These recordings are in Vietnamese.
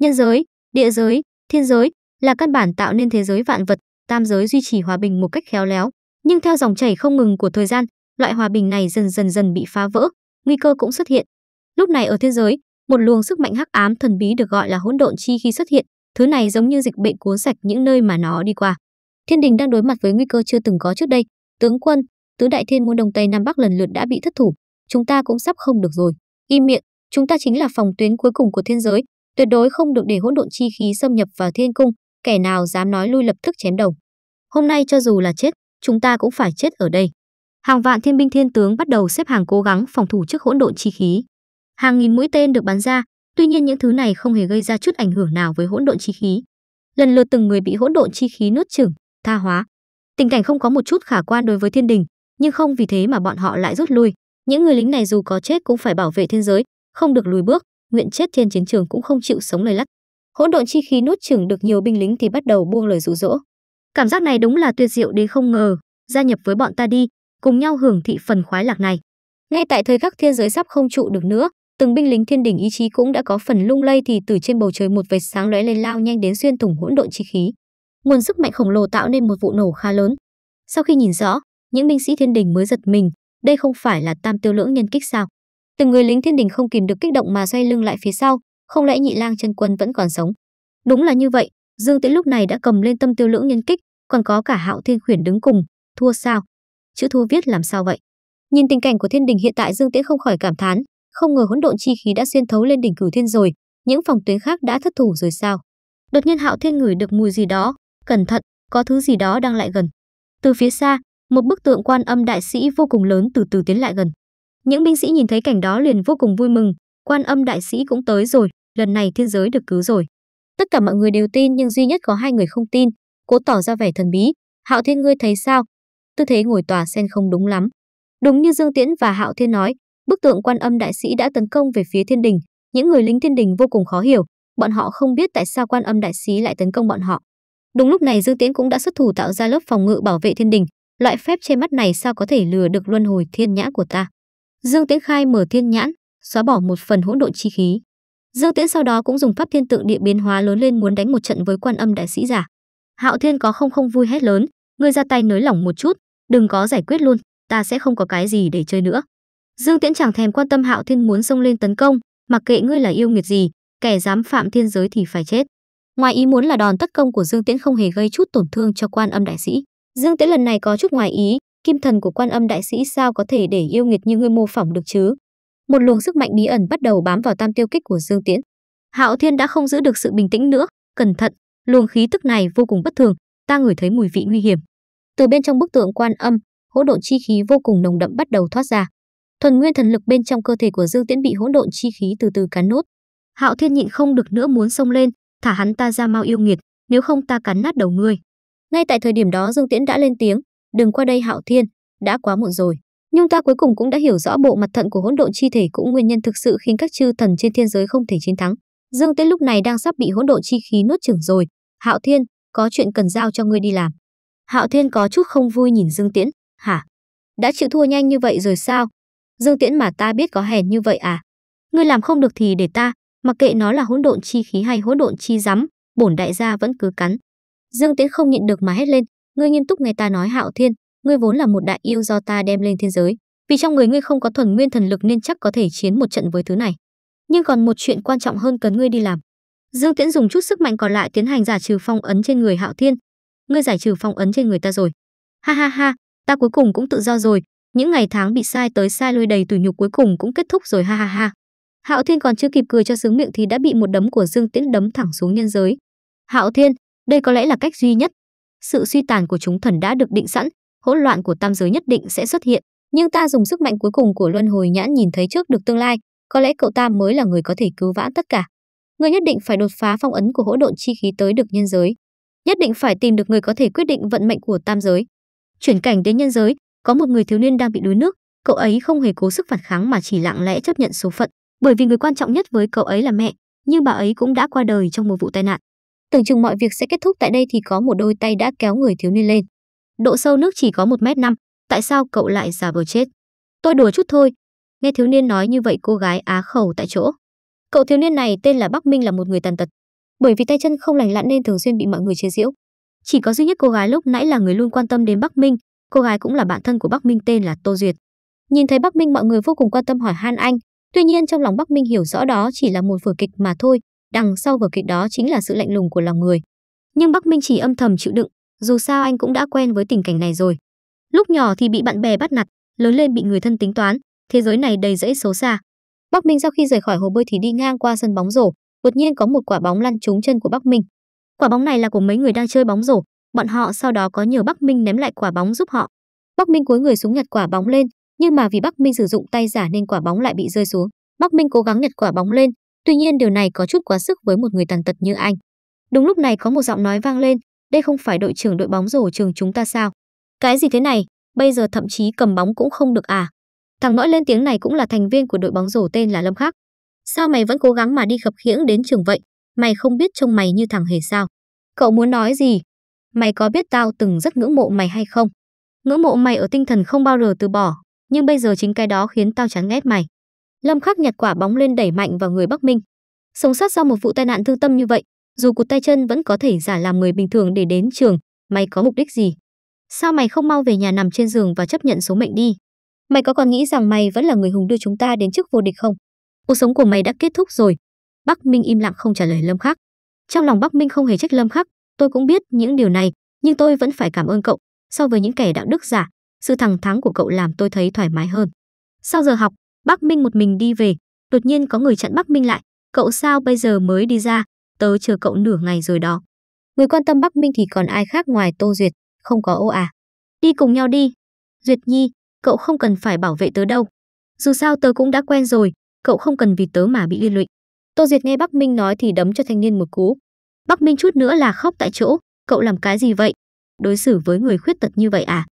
Nhân giới, địa giới, thiên giới là căn bản tạo nên thế giới vạn vật, tam giới duy trì hòa bình một cách khéo léo, nhưng theo dòng chảy không ngừng của thời gian, loại hòa bình này dần dần dần bị phá vỡ, nguy cơ cũng xuất hiện. Lúc này ở thiên giới, một luồng sức mạnh hắc ám thần bí được gọi là hỗn độn chi khi xuất hiện, thứ này giống như dịch bệnh cuốn sạch những nơi mà nó đi qua. Thiên đình đang đối mặt với nguy cơ chưa từng có trước đây, tướng quân, tứ đại thiên môn đông tây nam bắc lần lượt đã bị thất thủ, chúng ta cũng sắp không được rồi. Im miệng, chúng ta chính là phòng tuyến cuối cùng của thiên giới, Tuyệt đối không được để hỗn độn chi khí xâm nhập vào thiên cung, kẻ nào dám nói lui lập tức chém đầu. Hôm nay cho dù là chết, chúng ta cũng phải chết ở đây. Hàng vạn thiên binh thiên tướng bắt đầu xếp hàng cố gắng phòng thủ trước hỗn độn chi khí. Hàng nghìn mũi tên được bắn ra, tuy nhiên những thứ này không hề gây ra chút ảnh hưởng nào với hỗn độn chi khí. Lần lượt từng người bị hỗn độn chi khí nuốt chửng, tha hóa. Tình cảnh không có một chút khả quan đối với thiên đình, nhưng không vì thế mà bọn họ lại rút lui. Những người lính này dù có chết cũng phải bảo vệ thiên giới, không được lùi bước, nguyện chết trên chiến trường cũng không chịu sống lời lắt. Hỗn độn chi khí nuốt chửng được nhiều binh lính thì bắt đầu buông lời dụ dỗ. Cảm giác này đúng là tuyệt diệu đến không ngờ, gia nhập với bọn ta đi, cùng nhau hưởng thị phần khoái lạc này. Ngay tại thời khắc thiên giới sắp không trụ được nữa, từng binh lính thiên đỉnh ý chí cũng đã có phần lung lay thì từ trên bầu trời một vệt sáng lóe lên lao nhanh đến xuyên thủng hỗn độn chi khí. Nguồn sức mạnh khổng lồ tạo nên một vụ nổ khá lớn. Sau khi nhìn rõ, những binh sĩ thiên đình mới giật mình, đây không phải là tam tiêu lưỡng nhân kích sao? Từng người lính thiên đình không kìm được kích động mà xoay lưng lại phía sau, không lẽ nhị lang chân quân vẫn còn sống? Đúng là như vậy, Dương Tiễn lúc này đã cầm lên tâm tiêu lưỡng nhân kích, còn có cả Hạo Thiên Khuyển đứng cùng, thua sao? Chữ thua viết làm sao vậy? Nhìn tình cảnh của thiên đình hiện tại Dương Tiễn không khỏi cảm thán, không ngờ hỗn độn chi khí đã xuyên thấu lên đỉnh cửu thiên rồi, những phòng tuyến khác đã thất thủ rồi sao? Đột nhiên Hạo Thiên ngửi được mùi gì đó, cẩn thận, có thứ gì đó đang lại gần. Từ phía xa, một bức tượng quan âm đại sĩ vô cùng lớn từ từ tiến lại gần. Những binh sĩ nhìn thấy cảnh đó liền vô cùng vui mừng, quan âm đại sĩ cũng tới rồi, lần này thiên giới được cứu rồi. Tất cả mọi người đều tin nhưng duy nhất có hai người không tin, cố tỏ ra vẻ thần bí. Hạo Thiên ngươi thấy sao? Tư thế ngồi tòa sen không đúng lắm. Đúng như Dương Tiễn và Hạo Thiên nói, bức tượng quan âm đại sĩ đã tấn công về phía thiên đình. Những người lính thiên đình vô cùng khó hiểu, bọn họ không biết tại sao quan âm đại sĩ lại tấn công bọn họ. Đúng lúc này Dương Tiễn cũng đã xuất thủ tạo ra lớp phòng ngự bảo vệ thiên đình. Loại phép che mắt này sao có thể lừa được luân hồi thiên nhã của ta? Dương Tiễn khai mở thiên nhãn, xóa bỏ một phần hỗn độn chi khí. Dương Tiễn sau đó cũng dùng pháp thiên tượng địa biến hóa lớn lên muốn đánh một trận với Quan Âm đại sĩ giả. Hạo Thiên có không không vui hết lớn, ngươi ra tay nới lỏng một chút, đừng có giải quyết luôn, ta sẽ không có cái gì để chơi nữa. Dương Tiễn chẳng thèm quan tâm Hạo Thiên muốn xông lên tấn công, mặc kệ ngươi là yêu nghiệt gì, kẻ dám phạm thiên giới thì phải chết. Ngoài ý muốn là đòn tấn công của Dương Tiễn không hề gây chút tổn thương cho Quan Âm đại sĩ. Dương Tiễn lần này có chút ngoài ý, kim thần của quan âm đại sĩ sao có thể để yêu nghiệt như ngươi mô phỏng được chứ? Một luồng sức mạnh bí ẩn bắt đầu bám vào tam tiêu kích của Dương Tiễn. Hạo Thiên đã không giữ được sự bình tĩnh nữa, cẩn thận, luồng khí tức này vô cùng bất thường, ta ngửi thấy mùi vị nguy hiểm. Từ bên trong bức tượng quan âm, hỗn độn chi khí vô cùng nồng đậm bắt đầu thoát ra. Thuần nguyên thần lực bên trong cơ thể của Dương Tiễn bị hỗn độn chi khí từ từ cắn nốt. Hạo Thiên nhịn không được nữa muốn xông lên, thả hắn ta ra mau yêu nghiệt, nếu không ta cắn nát đầu ngươi. Ngay tại thời điểm đó Dương Tiễn đã lên tiếng, đừng qua đây Hạo Thiên, đã quá muộn rồi. Nhưng ta cuối cùng cũng đã hiểu rõ bộ mặt thận của hỗn độn chi thể cũng nguyên nhân thực sự khiến các chư thần trên thiên giới không thể chiến thắng. Dương Tế lúc này đang sắp bị hỗn độn chi khí nuốt chửng rồi. Hạo Thiên, có chuyện cần giao cho ngươi đi làm. Hạo Thiên có chút không vui nhìn Dương Tiễn, hả? Đã chịu thua nhanh như vậy rồi sao? Dương Tiễn mà ta biết có hèn như vậy à? Ngươi làm không được thì để ta, mặc kệ nó là hỗn độn chi khí hay hỗn độn chi rắm, bổn đại gia vẫn cứ cắn. Dương Tiễn không nhịn được mà hét lên, ngươi nghiêm túc nghe ta nói Hạo Thiên, ngươi vốn là một đại yêu do ta đem lên thiên giới, vì trong người ngươi không có thuần nguyên thần lực nên chắc có thể chiến một trận với thứ này. Nhưng còn một chuyện quan trọng hơn cần ngươi đi làm. Dương Tiễn dùng chút sức mạnh còn lại tiến hành giải trừ phong ấn trên người Hạo Thiên. Ngươi giải trừ phong ấn trên người ta rồi. Ha ha ha, ta cuối cùng cũng tự do rồi, những ngày tháng bị sai tới sai lôi đầy tủi nhục cuối cùng cũng kết thúc rồi ha ha ha. Hạo Thiên còn chưa kịp cười cho sướng miệng thì đã bị một đấm của Dương Tiễn đấm thẳng xuống nhân giới. Hạo Thiên, đây có lẽ là cách duy nhất sự suy tàn của chúng thần đã được định sẵn, hỗn loạn của tam giới nhất định sẽ xuất hiện, nhưng ta dùng sức mạnh cuối cùng của luân hồi nhãn nhìn thấy trước được tương lai, có lẽ cậu ta mới là người có thể cứu vãn tất cả. Người nhất định phải đột phá phong ấn của hỗn độn chi khí tới được nhân giới, nhất định phải tìm được người có thể quyết định vận mệnh của tam giới. Chuyển cảnh đến nhân giới, có một người thiếu niên đang bị đuối nước, cậu ấy không hề cố sức phản kháng mà chỉ lặng lẽ chấp nhận số phận, bởi vì người quan trọng nhất với cậu ấy là mẹ, nhưng bà ấy cũng đã qua đời trong một vụ tai nạn. Tưởng chừng mọi việc sẽ kết thúc tại đây thì có một đôi tay đã kéo người thiếu niên lên. Độ sâu nước chỉ có 1 mét 5 tại sao cậu lại giả vờ chết? Tôi đùa chút thôi. Nghe thiếu niên nói như vậy cô gái á khẩu tại chỗ. Cậu thiếu niên này tên là Bắc Minh là một người tàn tật. Bởi vì tay chân không lành lặn nên thường xuyên bị mọi người chế giễu. Chỉ có duy nhất cô gái lúc nãy là người luôn quan tâm đến Bắc Minh, cô gái cũng là bạn thân của Bắc Minh tên là Tô Duyệt. Nhìn thấy Bắc Minh mọi người vô cùng quan tâm hỏi han anh, tuy nhiên trong lòng Bắc Minh hiểu rõ đó chỉ là một vở kịch mà thôi, Đằng sau vở kịch đó chính là sự lạnh lùng của lòng người. Nhưng Bắc Minh chỉ âm thầm chịu đựng, dù sao anh cũng đã quen với tình cảnh này rồi. Lúc nhỏ thì bị bạn bè bắt nạt, lớn lên bị người thân tính toán, thế giới này đầy rẫy xấu xa. Bắc Minh sau khi rời khỏi hồ bơi thì đi ngang qua sân bóng rổ, đột nhiên có một quả bóng lăn trúng chân của Bắc Minh. Quả bóng này là của mấy người đang chơi bóng rổ, bọn họ sau đó có nhờ Bắc Minh ném lại quả bóng giúp họ. Bắc Minh cúi người xuống nhặt quả bóng lên, nhưng mà vì Bắc Minh sử dụng tay giả nên quả bóng lại bị rơi xuống. Bắc Minh cố gắng nhặt quả bóng lên, Tuy nhiên điều này có chút quá sức với một người tàn tật như anh. Đúng lúc này có một giọng nói vang lên, đây không phải đội trưởng đội bóng rổ trường chúng ta sao? Cái gì thế này, bây giờ thậm chí cầm bóng cũng không được à? Thằng nói lên tiếng này cũng là thành viên của đội bóng rổ tên là Lâm Khắc. Sao mày vẫn cố gắng mà đi khập khiễng đến trường vậy? Mày không biết trông mày như thằng hề sao? Cậu muốn nói gì? Mày có biết tao từng rất ngưỡng mộ mày hay không? Ngưỡng mộ mày ở tinh thần không bao giờ từ bỏ, nhưng bây giờ chính cái đó khiến tao chán ghét mày. Lâm Khắc nhặt quả bóng lên đẩy mạnh vào người Bắc Minh. Sống sót sau một vụ tai nạn thương tâm như vậy, dù cụt tay chân vẫn có thể giả làm người bình thường để đến trường, mày có mục đích gì? Sao mày không mau về nhà nằm trên giường và chấp nhận số mệnh đi? Mày có còn nghĩ rằng mày vẫn là người hùng đưa chúng ta đến trước vô địch không? Cuộc sống của mày đã kết thúc rồi. Bắc Minh im lặng không trả lời Lâm Khắc. Trong lòng Bắc Minh không hề trách Lâm Khắc, tôi cũng biết những điều này, nhưng tôi vẫn phải cảm ơn cậu. So với những kẻ đạo đức giả, sự thẳng thắn của cậu làm tôi thấy thoải mái hơn. Sau giờ học, Bắc Minh một mình đi về, đột nhiên có người chặn Bắc Minh lại, cậu sao bây giờ mới đi ra, tớ chờ cậu nửa ngày rồi đó. Người quan tâm Bắc Minh thì còn ai khác ngoài Tô Duyệt, không có ô à. Đi cùng nhau đi. Duyệt Nhi, cậu không cần phải bảo vệ tớ đâu. Dù sao tớ cũng đã quen rồi, cậu không cần vì tớ mà bị liên lụy. Tô Duyệt nghe Bắc Minh nói thì đấm cho thanh niên một cú. Bắc Minh chút nữa là khóc tại chỗ, cậu làm cái gì vậy? Đối xử với người khuyết tật như vậy à?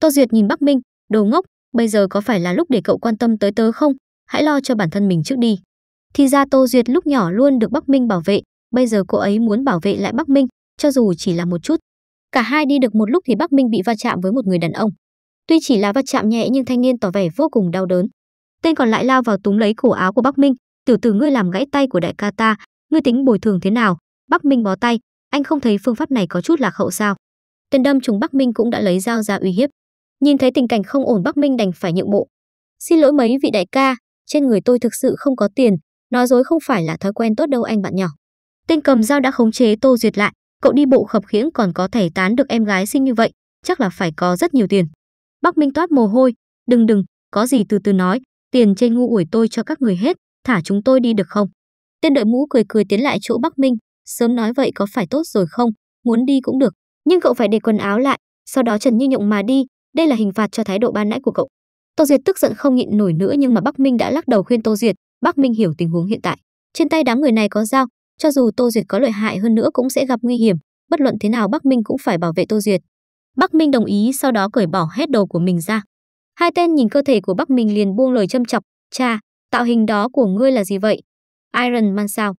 Tô Duyệt nhìn Bắc Minh, đồ ngốc, bây giờ có phải là lúc để cậu quan tâm tới tớ không? Hãy lo cho bản thân mình trước đi. Thì ra Tô Duyệt lúc nhỏ luôn được Bắc Minh bảo vệ, bây giờ cô ấy muốn bảo vệ lại Bắc Minh, cho dù chỉ là một chút. Cả hai đi được một lúc thì Bắc Minh bị va chạm với một người đàn ông. Tuy chỉ là va chạm nhẹ nhưng thanh niên tỏ vẻ vô cùng đau đớn. Tên còn lại lao vào túm lấy cổ áo của Bắc Minh, "Tiểu tử ngươi làm gãy tay của đại ca ta, ngươi tính bồi thường thế nào?" Bắc Minh bó tay, "Anh không thấy phương pháp này có chút lạc hậu sao?" Tên đâm trúng Bắc Minh cũng đã lấy dao ra uy hiếp. Nhìn thấy tình cảnh không ổn Bắc Minh đành phải nhượng bộ. Xin lỗi mấy vị đại ca, trên người tôi thực sự không có tiền, nói dối không phải là thói quen tốt đâu anh bạn nhỏ. Tên cầm dao đã khống chế Tô Duyệt lại, cậu đi bộ khập khiễng còn có thể tán được em gái xinh như vậy, chắc là phải có rất nhiều tiền. Bắc Minh toát mồ hôi, đừng đừng, có gì từ từ nói, tiền trên ngu ủi tôi cho các người hết, thả chúng tôi đi được không? Tên đội mũ cười cười tiến lại chỗ Bắc Minh, sớm nói vậy có phải tốt rồi không, muốn đi cũng được, nhưng cậu phải để quần áo lại, sau đó Trần Như Nhộng mà đi, đây là hình phạt cho thái độ ban nãy của cậu. Tô Diệt tức giận không nhịn nổi nữa nhưng mà Bắc Minh đã lắc đầu khuyên Tô Diệt. Bắc Minh hiểu tình huống hiện tại. Trên tay đám người này có dao, cho dù Tô Diệt có lợi hại hơn nữa cũng sẽ gặp nguy hiểm, bất luận thế nào Bắc Minh cũng phải bảo vệ Tô Diệt. Bắc Minh đồng ý sau đó cởi bỏ hết đồ của mình ra. Hai tên nhìn cơ thể của Bắc Minh liền buông lời châm chọc, "Cha, tạo hình đó của ngươi là gì vậy? Iron Man sao?"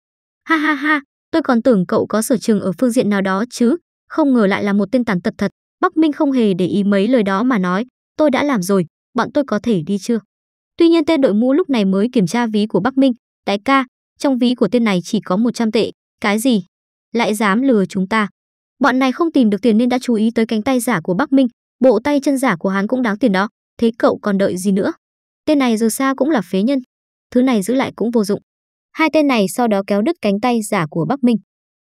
"Ha ha ha, tôi còn tưởng cậu có sở trường ở phương diện nào đó chứ, không ngờ lại là một tên tàn tật thật." Bắc Minh không hề để ý mấy lời đó mà nói, tôi đã làm rồi, bọn tôi có thể đi chưa? Tuy nhiên tên đội mũ lúc này mới kiểm tra ví của Bắc Minh, đại ca, trong ví của tên này chỉ có 100 tệ, cái gì? Lại dám lừa chúng ta. Bọn này không tìm được tiền nên đã chú ý tới cánh tay giả của Bắc Minh, bộ tay chân giả của hắn cũng đáng tiền đó, thế cậu còn đợi gì nữa? Tên này dù sao cũng là phế nhân, thứ này giữ lại cũng vô dụng. Hai tên này sau đó kéo đứt cánh tay giả của Bắc Minh.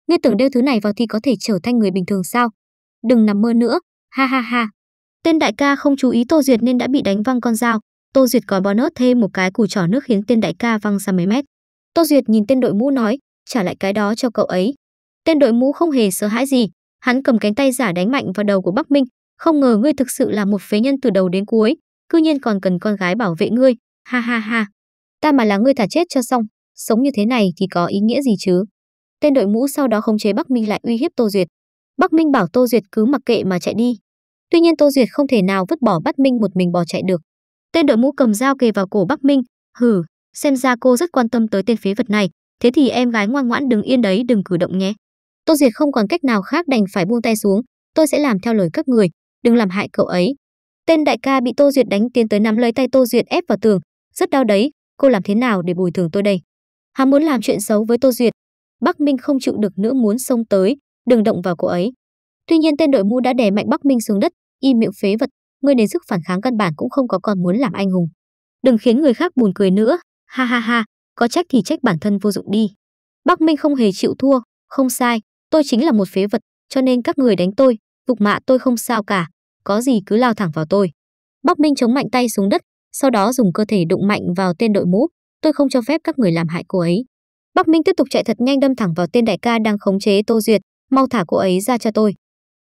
Ngươi tưởng đeo thứ này vào thì có thể trở thành người bình thường sao? đừng nằm mơ nữa, ha ha ha. Tên đại ca không chú ý Tô Duyệt nên đã bị đánh văng con dao, Tô Duyệt còn bonus thêm một cái củ trỏ nước khiến tên đại ca văng ra mấy mét. Tô Duyệt nhìn tên đội mũ nói, trả lại cái đó cho cậu ấy. Tên đội mũ không hề sợ hãi gì, hắn cầm cánh tay giả đánh mạnh vào đầu của Bắc Minh, không ngờ ngươi thực sự là một phế nhân từ đầu đến cuối, cư nhiên còn cần con gái bảo vệ ngươi, ha ha ha. Ta mà là ngươi thả chết cho xong, sống như thế này thì có ý nghĩa gì chứ? Tên đội mũ sau đó khống chế Bắc Minh lại uy hiếp Tô Duyệt, Bắc Minh bảo Tô Duyệt cứ mặc kệ mà chạy đi. Tuy nhiên Tô Duyệt không thể nào vứt bỏ Bắc Minh một mình bỏ chạy được. Tên đội mũ cầm dao kề vào cổ Bắc Minh, hừ, xem ra cô rất quan tâm tới tên phế vật này, thế thì em gái ngoan ngoãn đứng yên đấy đừng cử động nhé. Tô Duyệt không còn cách nào khác đành phải buông tay xuống, tôi sẽ làm theo lời các người, đừng làm hại cậu ấy. Tên đại ca bị Tô Duyệt đánh tiến tới nắm lấy tay Tô Duyệt ép vào tường, rất đau đấy, cô làm thế nào để bồi thường tôi đây? Hắn muốn làm chuyện xấu với Tô Duyệt. Bắc Minh không chịu được nữa muốn xông tới, đừng động vào cô ấy. Tuy nhiên tên đội mũ đã đè mạnh Bắc Minh xuống đất, y miệng phế vật, người đến sức phản kháng căn bản cũng không có còn muốn làm anh hùng. Đừng khiến người khác buồn cười nữa, ha ha ha, có trách thì trách bản thân vô dụng đi. Bắc Minh không hề chịu thua, không sai, tôi chính là một phế vật, cho nên các người đánh tôi, phục mạ tôi không sao cả, có gì cứ lao thẳng vào tôi. Bắc Minh chống mạnh tay xuống đất, sau đó dùng cơ thể đụng mạnh vào tên đội mũ, tôi không cho phép các người làm hại cô ấy. Bắc Minh tiếp tục chạy thật nhanh đâm thẳng vào tên đại ca đang khống chế Tô Duyệt, mau thả cô ấy ra cho tôi.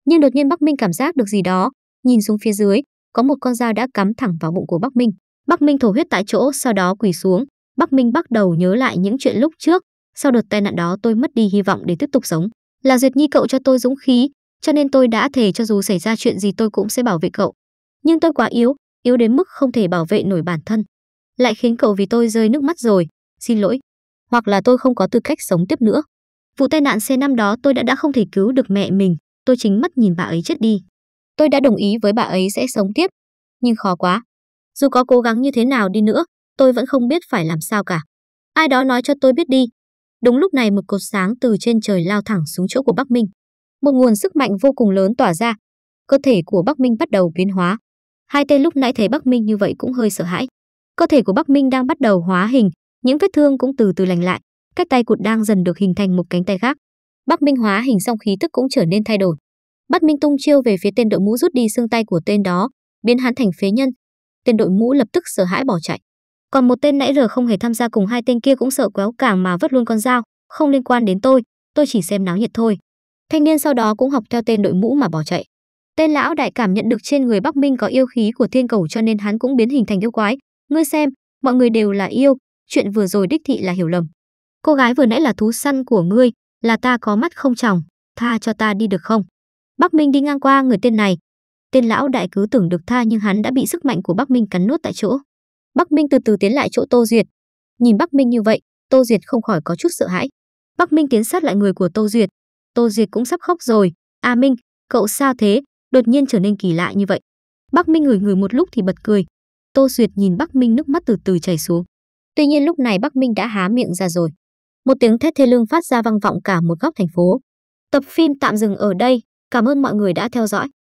Nhưng đột nhiên Bắc Minh cảm giác được gì đó, nhìn xuống phía dưới, có một con dao đã cắm thẳng vào bụng của Bắc Minh. Bắc Minh thổ huyết tại chỗ, sau đó quỳ xuống. Bắc Minh bắt đầu nhớ lại những chuyện lúc trước, sau đợt tai nạn đó tôi mất đi hy vọng để tiếp tục sống. Là Duyệt Nhi cậu cho tôi dũng khí, cho nên tôi đã thề cho dù xảy ra chuyện gì tôi cũng sẽ bảo vệ cậu. Nhưng tôi quá yếu, yếu đến mức không thể bảo vệ nổi bản thân. Lại khiến cậu vì tôi rơi nước mắt rồi, xin lỗi. Hoặc là tôi không có tư cách sống tiếp nữa. Vụ tai nạn xe năm đó tôi đã đã không thể cứu được mẹ mình, tôi chính mắt nhìn bà ấy chết đi. Tôi đã đồng ý với bà ấy sẽ sống tiếp, nhưng khó quá. Dù có cố gắng như thế nào đi nữa, tôi vẫn không biết phải làm sao cả. Ai đó nói cho tôi biết đi. Đúng lúc này một cột sáng từ trên trời lao thẳng xuống chỗ của Bắc Minh. Một nguồn sức mạnh vô cùng lớn tỏa ra. Cơ thể của Bắc Minh bắt đầu biến hóa. Hai tên lúc nãy thấy Bắc Minh như vậy cũng hơi sợ hãi. Cơ thể của Bắc Minh đang bắt đầu hóa hình, những vết thương cũng từ từ lành lại, các tay cụt đang dần được hình thành một cánh tay khác. Bắc Minh hóa hình xong khí tức cũng trở nên thay đổi. Bắc Minh tung chiêu về phía tên đội mũ rút đi xương tay của tên đó, biến hắn thành phế nhân. Tên đội mũ lập tức sợ hãi bỏ chạy. Còn một tên nãy giờ không hề tham gia cùng hai tên kia cũng sợ quéo càng mà vứt luôn con dao, không liên quan đến tôi, tôi chỉ xem náo nhiệt thôi. Thanh niên sau đó cũng học theo tên đội mũ mà bỏ chạy. Tên lão đại cảm nhận được trên người Bắc Minh có yêu khí của thiên cầu cho nên hắn cũng biến hình thành yêu quái. Ngươi xem, mọi người đều là yêu, chuyện vừa rồi đích thị là hiểu lầm. Cô gái vừa nãy là thú săn của ngươi, là ta có mắt không tròng, tha cho ta đi được không? Bắc Minh đi ngang qua người tên này. Tên lão đại cứ tưởng được tha nhưng hắn đã bị sức mạnh của Bắc Minh cắn nuốt tại chỗ. Bắc Minh từ từ tiến lại chỗ Tô Duyệt. Nhìn Bắc Minh như vậy, Tô Duyệt không khỏi có chút sợ hãi. Bắc Minh tiến sát lại người của Tô Duyệt. Tô Duyệt cũng sắp khóc rồi. A Minh, cậu sao thế? Đột nhiên trở nên kỳ lạ như vậy. Bắc Minh ngửi ngửi một lúc thì bật cười. Tô Duyệt nhìn Bắc Minh nước mắt từ từ chảy xuống. Tuy nhiên lúc này Bắc Minh đã há miệng ra rồi. Một tiếng thét thê lương phát ra vang vọng cả một góc thành phố. Tập phim tạm dừng ở đây. Cảm ơn mọi người đã theo dõi.